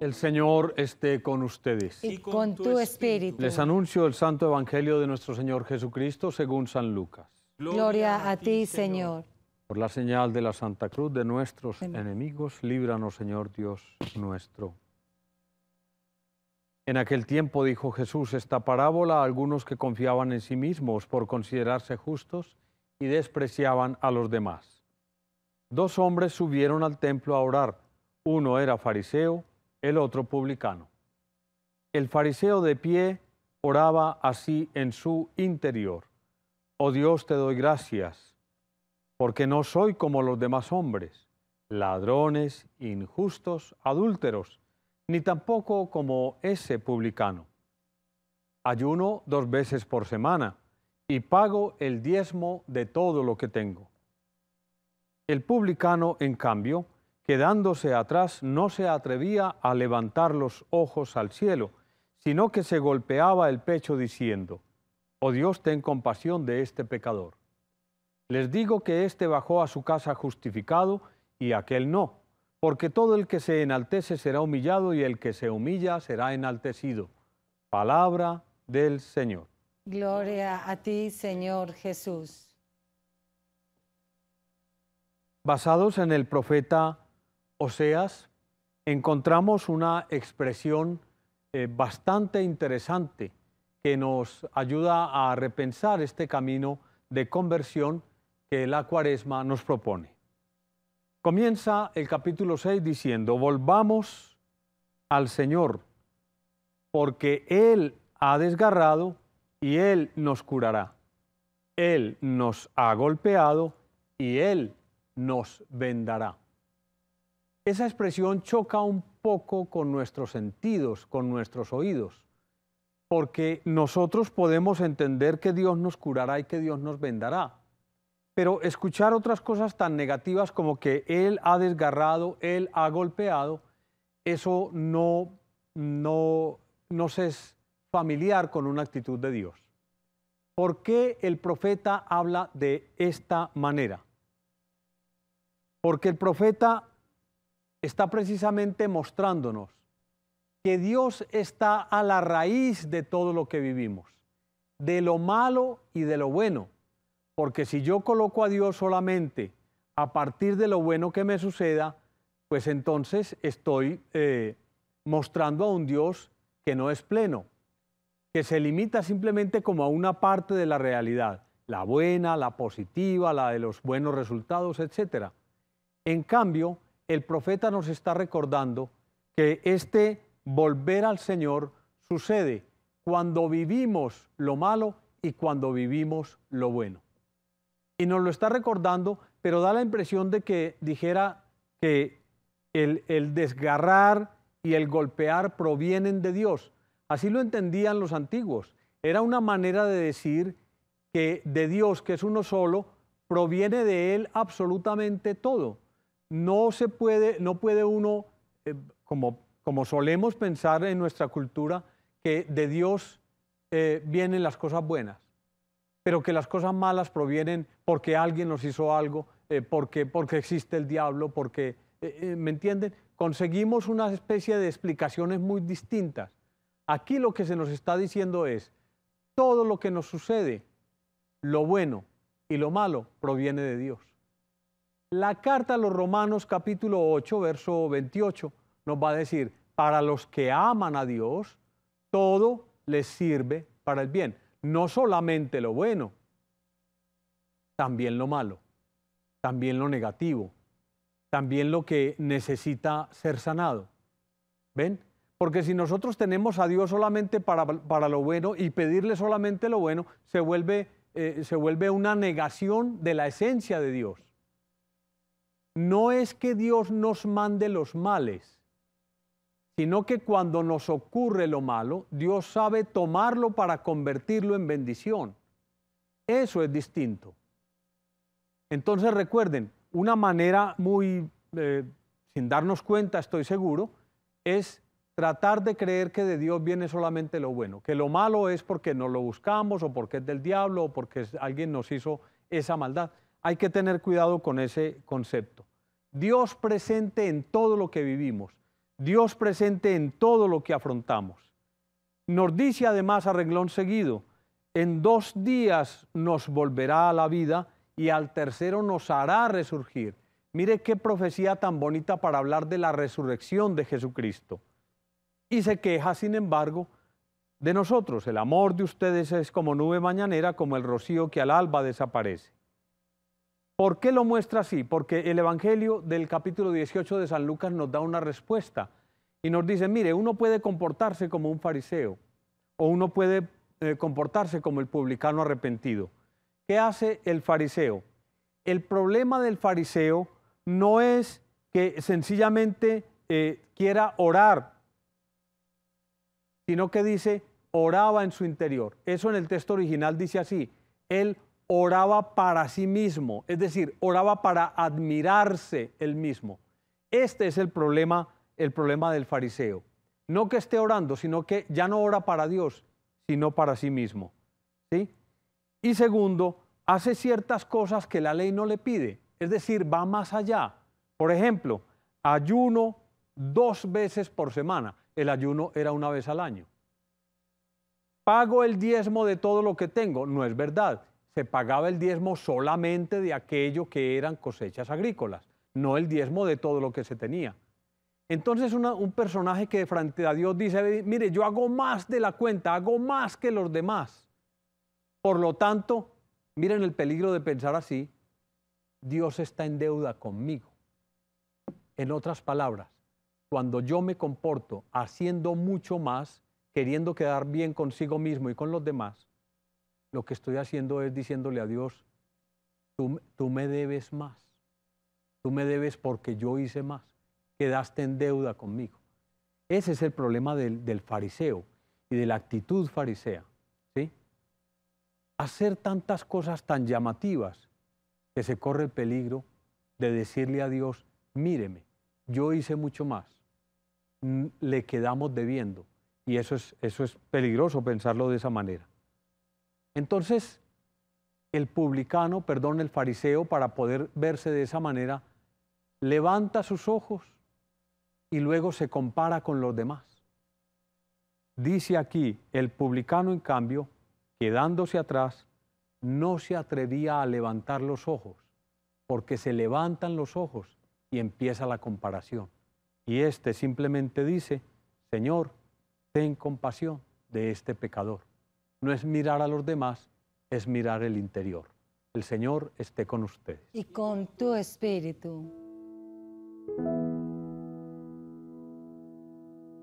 El Señor esté con ustedes. Y con tu espíritu. Les anuncio el santo evangelio de nuestro Señor Jesucristo según San Lucas. Gloria a ti, Señor. Por la señal de la Santa Cruz de nuestros enemigos, líbranos, Señor Dios nuestro. En aquel tiempo dijo Jesús esta parábola a algunos que confiaban en sí mismos por considerarse justos y despreciaban a los demás. Dos hombres subieron al templo a orar. Uno era fariseo el otro publicano. El fariseo de pie oraba así en su interior. Oh Dios, te doy gracias, porque no soy como los demás hombres, ladrones, injustos, adúlteros, ni tampoco como ese publicano. Ayuno dos veces por semana y pago el diezmo de todo lo que tengo. El publicano, en cambio, quedándose atrás, no se atrevía a levantar los ojos al cielo, sino que se golpeaba el pecho diciendo, Oh Dios, ten compasión de este pecador. Les digo que éste bajó a su casa justificado y aquel no, porque todo el que se enaltece será humillado y el que se humilla será enaltecido. Palabra del Señor. Gloria a ti, Señor Jesús. Basados en el profeta Oseas, encontramos una expresión eh, bastante interesante que nos ayuda a repensar este camino de conversión que la cuaresma nos propone. Comienza el capítulo 6 diciendo, volvamos al Señor, porque Él ha desgarrado y Él nos curará. Él nos ha golpeado y Él nos vendará esa expresión choca un poco con nuestros sentidos, con nuestros oídos, porque nosotros podemos entender que Dios nos curará y que Dios nos vendará, pero escuchar otras cosas tan negativas como que Él ha desgarrado, Él ha golpeado, eso no, no nos es familiar con una actitud de Dios. ¿Por qué el profeta habla de esta manera? Porque el profeta está precisamente mostrándonos que Dios está a la raíz de todo lo que vivimos, de lo malo y de lo bueno. Porque si yo coloco a Dios solamente a partir de lo bueno que me suceda, pues entonces estoy eh, mostrando a un Dios que no es pleno, que se limita simplemente como a una parte de la realidad, la buena, la positiva, la de los buenos resultados, etcétera. En cambio, el profeta nos está recordando que este volver al Señor sucede cuando vivimos lo malo y cuando vivimos lo bueno. Y nos lo está recordando, pero da la impresión de que dijera que el, desgarrar y el golpear provienen de Dios. Así lo entendían los antiguos. Era una manera de decir que de Dios, que es uno solo, proviene de Él absolutamente todo no se puede, no puede uno, eh, como, como solemos pensar en nuestra cultura, que de Dios eh, vienen las cosas buenas, pero que las cosas malas provienen porque alguien nos hizo algo, eh, porque, porque existe el diablo, porque, ¿me entienden? Conseguimos una especie de explicaciones muy distintas. Aquí lo que se nos está diciendo es, todo lo que nos sucede, lo bueno y lo malo, proviene de Dios. La carta a los Romanos capítulo 8, verso 28 nos va a decir, para los que aman a Dios, todo les sirve para el bien, no solamente lo bueno, también lo malo, también lo negativo, también lo que necesita ser sanado. ¿Ven? Porque si nosotros tenemos a Dios solamente para, lo bueno y pedirle solamente lo bueno, se vuelve, eh, se vuelve una negación de la esencia de Dios no es que Dios nos mande los males, sino que cuando nos ocurre lo malo, Dios sabe tomarlo para convertirlo en bendición. Eso es distinto. Entonces recuerden, una manera muy, eh, sin darnos cuenta, estoy seguro, es tratar de creer que de Dios viene solamente lo bueno, que lo malo es porque no lo buscamos o porque es del diablo o porque alguien nos hizo esa maldad. Hay que tener cuidado con ese concepto. Dios presente en todo lo que vivimos, Dios presente en todo lo que afrontamos. Nos dice además arreglón seguido, en dos días nos volverá a la vida y al tercero nos hará resurgir. Mire qué profecía tan bonita para hablar de la resurrección de Jesucristo. Y se queja, sin embargo, de nosotros. El amor de ustedes es como nube mañanera, como el rocío que al alba desaparece. ¿Por qué lo muestra así? Porque el Evangelio del capítulo 18 de San Lucas nos da una respuesta y nos dice, mire, uno puede comportarse como un fariseo o uno puede eh, comportarse como el publicano arrepentido. ¿Qué hace el fariseo? El problema del fariseo no es que sencillamente eh, quiera orar, sino que dice, oraba en su interior. Eso en el texto original dice así, él oraba para sí mismo, es decir, oraba para admirarse él mismo. Este es el problema, el problema del fariseo. No que esté orando, sino que ya no ora para Dios, sino para sí mismo. ¿sí? Y segundo, hace ciertas cosas que la ley no le pide, es decir, va más allá. Por ejemplo, ayuno dos veces por semana. El ayuno era una vez al año. Pago el diezmo de todo lo que tengo. No es verdad se pagaba el diezmo solamente de aquello que eran cosechas agrícolas, no el diezmo de todo lo que se tenía. Entonces un personaje que frente a Dios dice, mire, yo hago más de la cuenta, hago más que los demás. Por lo tanto, miren el peligro de pensar así, Dios está en deuda conmigo. En otras palabras, cuando yo me comporto haciendo mucho más, queriendo quedar bien consigo mismo y con los demás, lo que estoy haciendo es diciéndole a Dios, tú, tú me debes más, tú me debes porque yo hice más, quedaste en deuda conmigo. Ese es el problema del, fariseo y de la actitud farisea. ¿sí? Hacer tantas cosas tan llamativas que se corre el peligro de decirle a Dios, míreme, yo hice mucho más, mm, le quedamos debiendo. Y eso es, eso es peligroso pensarlo de esa manera. Entonces, el publicano, perdón, el fariseo, para poder verse de esa manera, levanta sus ojos y luego se compara con los demás. Dice aquí, el publicano, en cambio, quedándose atrás, no se atrevía a levantar los ojos, porque se levantan los ojos y empieza la comparación. Y este simplemente dice, Señor, ten compasión de este pecador no es mirar a los demás, es mirar el interior. El Señor esté con ustedes. Y con tu espíritu.